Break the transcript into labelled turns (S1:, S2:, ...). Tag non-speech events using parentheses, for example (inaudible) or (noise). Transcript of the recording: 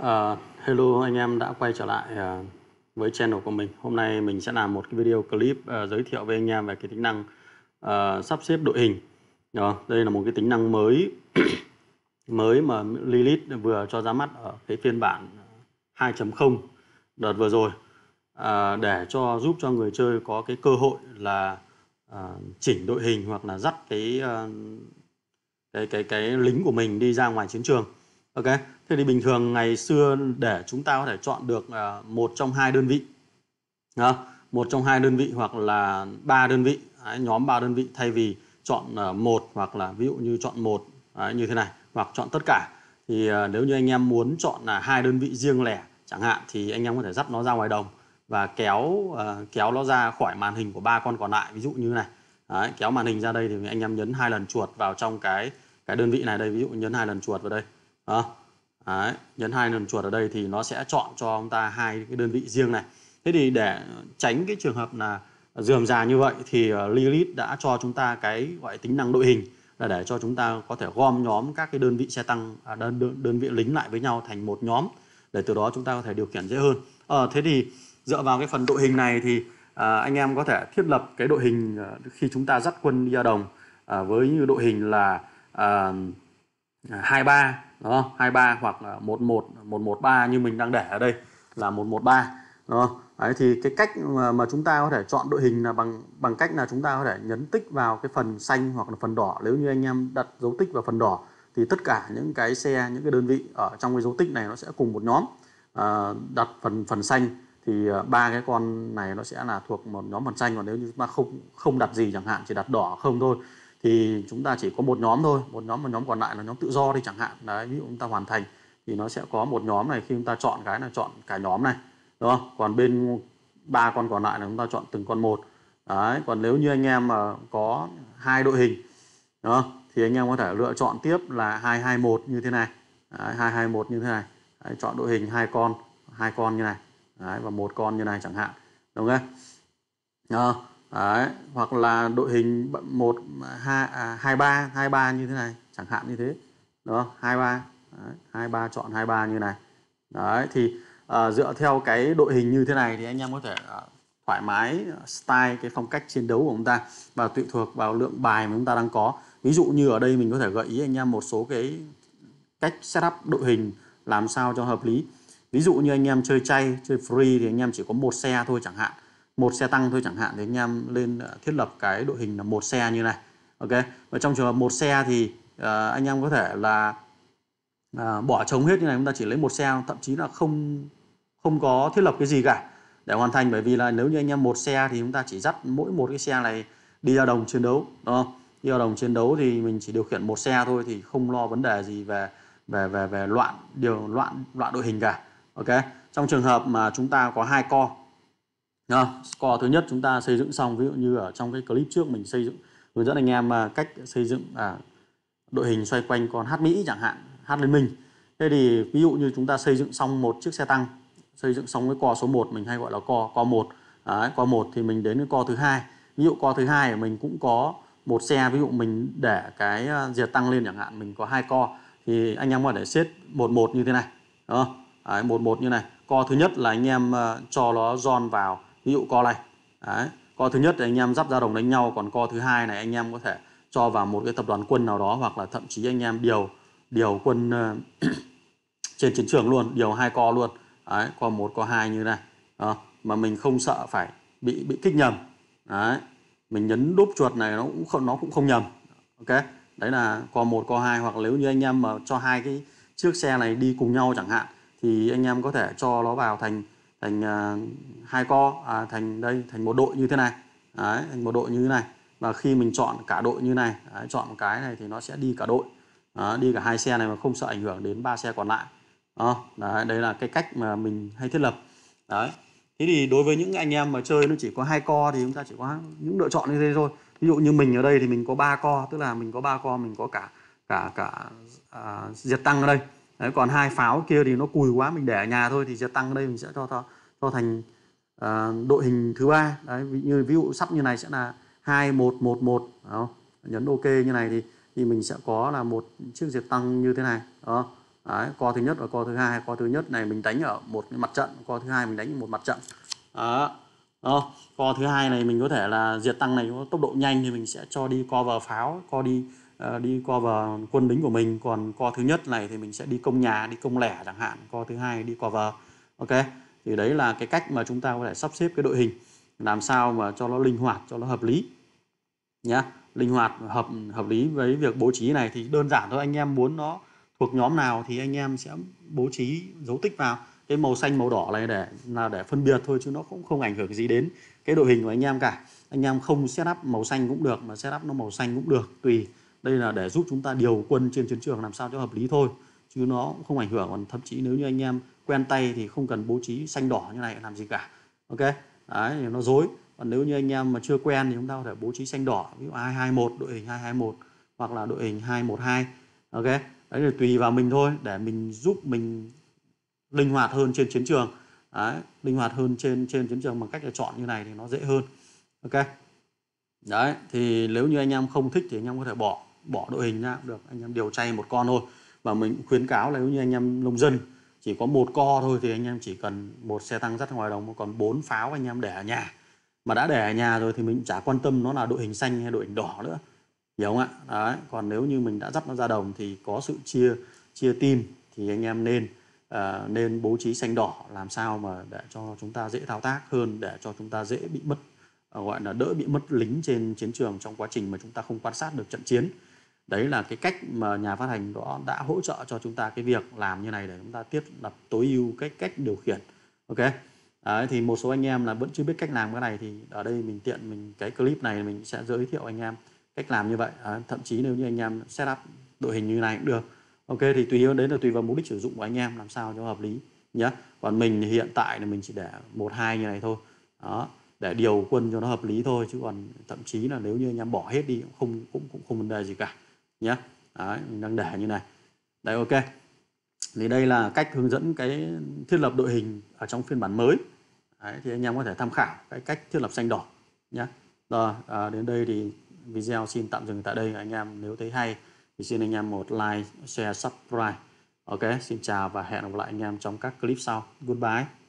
S1: Uh, hello anh em đã quay trở lại uh, với channel của mình Hôm nay mình sẽ làm một cái video clip uh, giới thiệu với anh em về cái tính năng uh, sắp xếp đội hình Đó, Đây là một cái tính năng mới (clears throat) mới mà Lilith vừa cho ra mắt ở cái phiên bản 2.0 đợt vừa rồi uh, Để cho giúp cho người chơi có cái cơ hội là uh, chỉnh đội hình hoặc là dắt cái, uh, cái, cái, cái lính của mình đi ra ngoài chiến trường Ok, thế thì bình thường ngày xưa để chúng ta có thể chọn được à, một trong hai đơn vị, một trong hai đơn vị hoặc là ba đơn vị, đấy, nhóm ba đơn vị thay vì chọn à, một hoặc là ví dụ như chọn một đấy, như thế này hoặc chọn tất cả thì à, nếu như anh em muốn chọn là hai đơn vị riêng lẻ chẳng hạn thì anh em có thể dắt nó ra ngoài đồng và kéo kéo nó ra khỏi màn hình của ba con còn lại ví dụ như này đấy, kéo màn hình ra đây thì anh em nhấn hai lần chuột vào trong cái cái đơn vị này đây ví dụ nhấn hai lần chuột vào đây à, đấy, nhấn hai lần chuột ở đây thì nó sẽ chọn cho ông ta hai cái đơn vị riêng này thế thì để tránh cái trường hợp là dườm già như vậy thì ờ, Lilith đã cho chúng ta cái gọi tính năng đội hình là để cho chúng ta có thể gom nhóm các cái đơn vị xe tăng à, đơn đơn, đơn vị lính lại với nhau thành một nhóm để từ đó chúng ta có thể điều khiển dễ hơn à, thế thì dựa vào cái phần đội hình này thì à, anh em có thể thiết lập cái đội hình ờ, khi chúng ta dắt quân đi ra đồng à, với như đội hình là à, 23 à, đúng không 23 hoặc là 11 113 như mình đang để ở đây là 113 đúng không Đấy, thì cái cách mà, mà chúng ta có thể chọn đội hình là bằng bằng cách là chúng ta có thể nhấn tích vào cái phần xanh hoặc là phần đỏ nếu như anh em đặt dấu tích vào phần đỏ thì tất cả những cái xe những cái đơn vị ở trong cái dấu tích này nó sẽ cùng một nhóm à, đặt phần phần xanh thì à, ba cái con này nó sẽ là thuộc một nhóm phần xanh còn nếu như chúng ta không không đặt gì chẳng hạn chỉ đặt đỏ không thôi thì chúng ta chỉ có một nhóm thôi một nhóm một nhóm còn lại là nhóm tự do đi chẳng hạn đấy ví dụ chúng ta hoàn thành thì nó sẽ có một nhóm này khi chúng ta chọn cái là chọn cả nhóm này đúng không còn bên ba con còn lại là chúng ta chọn từng con một đấy còn nếu như anh em mà có hai đội hình đó thì anh em có thể lựa chọn tiếp là 221 như thế này đấy, 221 như thế này đấy, chọn đội hình hai con hai con như này đấy, và một con như này chẳng hạn đúng không? À, Đấy, hoặc là đội hình 1 2 à, 23 23 như thế này chẳng hạn như thế. Đó, 23. Đấy, 23 chọn 23 như này. Đấy thì à, dựa theo cái đội hình như thế này thì anh em có thể à, thoải mái ờ, style cái phong cách chiến đấu của chúng ta và tùy thuộc vào lượng bài mà chúng ta đang có. Ví dụ như ở đây mình có thể gợi ý anh em một số cái cách setup đội hình làm sao cho hợp lý. Ví dụ như anh em chơi chay, chơi free thì anh em chỉ có một xe thôi chẳng hạn một xe tăng thôi chẳng hạn thì anh em lên ờ, thiết lập cái đội hình là một xe như này ok và trong trường hợp một xe thì uh, anh em có thể là uh, bỏ trống hết như này chúng ta chỉ lấy một xe thậm chí là không không có thiết lập cái gì cả để hoàn thành bởi vì là nếu như anh em một xe thì chúng ta chỉ dắt mỗi một cái xe này đi ra đồng chiến đấu đúng không đi ra đồng chiến đấu thì mình chỉ điều khiển một xe thôi thì không lo vấn đề gì về về về về loạn điều loạn loạn đội hình cả ok trong trường hợp mà chúng ta có hai co Nhá, score thứ nhất chúng ta xây dựng xong ví dụ như ở trong cái clip trước mình xây dựng hướng dẫn anh em à, cách xây dựng à, đội hình xoay quanh con hát Mỹ chẳng hạn, hát Liên Minh. Thế thì ví dụ như chúng ta xây dựng xong một chiếc xe tăng, xây dựng xong cái co số 1 mình hay gọi là co co 1. Đấy, co 1 thì mình đến cái co thứ hai. Ví dụ co thứ hai mình cũng có một xe ví dụ mình để cái à, diệt tăng lên chẳng hạn mình có hai co thì anh em có thể xếp một một như thế này. Đó. Đấy, một một như này. Co thứ nhất là anh em à, cho nó giòn vào ví dụ co này đấy co thứ nhất thì anh em dắp ra đồng đánh nhau còn co thứ hai này anh em có thể cho vào một cái tập đoàn quân nào đó hoặc là thậm chí anh em điều điều quân ờ, (clears throat) trên chiến trường luôn điều hai co luôn đấy co một co hai như này à, mà mình không sợ phải bị bị kích nhầm đấy mình nhấn đúp chuột này nó cũng không nó cũng không nhầm ok đấy là co một co hai hoặc nếu như anh em mà cho hai cái chiếc xe này đi cùng nhau chẳng hạn thì anh em có thể cho nó vào thành thành à, hai co à, thành đây thành một đội như thế này đấy, thành một đội như thế này và khi mình chọn cả đội như này đấy, chọn một cái này thì nó sẽ đi cả đội đấy, đi cả hai xe này mà không sợ ảnh hưởng đến ba xe còn lại à, đấy, đấy là cái cách mà mình hay thiết lập đấy thế thì đối với những anh em mà chơi nó chỉ có hai co thì chúng ta chỉ có những lựa chọn như thế thôi ví dụ như mình ở đây thì mình có ba co tức là mình có ba co mình có cả cả cả à, diệt tăng ở đây Đấy, còn hai pháo kia thì nó cùi quá mình để ở nhà thôi thì sẽ tăng đây mình sẽ cho cho, cho thành uh, đội hình thứ ba đấy ví, như ví dụ sắp như này sẽ là hai một một một nhấn ok như này thì thì mình sẽ có là một chiếc diệt tăng như thế này đó đấy, co thứ nhất và co thứ hai co thứ nhất này mình đánh ở một mặt trận co thứ hai mình đánh một mặt trận đó. đó co thứ hai này mình có thể là diệt tăng này có tốc độ nhanh thì mình sẽ cho đi co vào pháo co đi Ờ, đi vờ quân lính của mình còn co thứ nhất này thì mình sẽ đi công nhà đi công lẻ chẳng hạn co thứ hai đi vờ ok thì đấy là cái cách mà chúng ta có thể sắp xếp cái đội hình làm sao mà cho nó linh hoạt cho nó hợp lý nhé linh hoạt hợp hợp lý với việc bố trí này thì đơn giản thôi anh em muốn nó thuộc nhóm nào thì anh em sẽ bố trí dấu tích vào cái màu xanh màu đỏ này để là để phân biệt thôi chứ nó cũng không ảnh hưởng gì đến cái đội hình của anh em cả anh em không setup màu xanh cũng được mà setup nó màu xanh cũng được tùy đây là để giúp chúng ta điều quân trên chiến trường làm sao cho hợp lý thôi chứ nó cũng không ảnh hưởng còn thậm chí nếu như anh em quen tay thì không cần bố trí xanh đỏ như này làm gì cả ok đấy thì nó dối còn nếu như anh em mà chưa quen thì chúng ta có thể bố trí xanh đỏ ví dụ 221 đội hình 221 hoặc là đội hình 212 ok đấy là tùy vào mình thôi để mình giúp mình linh hoạt hơn trên chiến trường đấy, linh hoạt hơn trên trên chiến trường bằng cách là chọn như này thì nó dễ hơn ok đấy thì nếu như anh em không thích thì anh em có thể bỏ bỏ đội hình ra cũng được anh em điều chay một con thôi và mình khuyến cáo là nếu như anh em nông dân chỉ có một co thôi thì anh em chỉ cần một xe tăng dắt ngoài đồng còn bốn pháo anh em để ở nhà mà đã để ở nhà rồi thì mình chả quan tâm nó là đội hình xanh hay đội hình đỏ nữa hiểu không ạ đấy còn nếu như mình đã dắt nó ra đồng thì có sự chia chia team thì anh em nên uh, nên bố trí xanh đỏ làm sao mà để cho chúng ta dễ thao tác hơn để cho chúng ta dễ bị mất ờ, gọi là đỡ bị mất lính trên chiến trường trong quá trình mà chúng ta không quan sát được trận chiến đấy là cái cách mà nhà phát hành đó đã hỗ trợ cho chúng ta cái việc làm như này để chúng ta thiết lập tối ưu cái cách điều khiển ok đấy, thì một số anh em là vẫn chưa biết cách làm cái này thì ở đây mình tiện mình cái clip này mình sẽ giới thiệu anh em cách làm như vậy đấy, thậm chí nếu như anh em setup đội hình như này cũng được ok thì tùy đến là tùy vào mục đích sử dụng của anh em làm sao cho hợp lý nhé còn mình hiện tại là mình chỉ để một hai như này thôi đó để điều quân cho nó hợp lý thôi chứ còn thậm chí là nếu như anh em bỏ hết đi cũng không cũng cũng không vấn đề gì cả nhé đấy, mình đang để như này đây ok thì đây là cách hướng dẫn cái thiết lập đội hình ở trong phiên bản mới đấy, thì anh em có thể tham khảo cái cách thiết lập xanh đỏ nhé rồi à, đến đây thì video xin tạm dừng tại đây anh em nếu thấy hay thì xin anh em một like share subscribe ok xin chào và hẹn gặp lại anh em trong các clip sau goodbye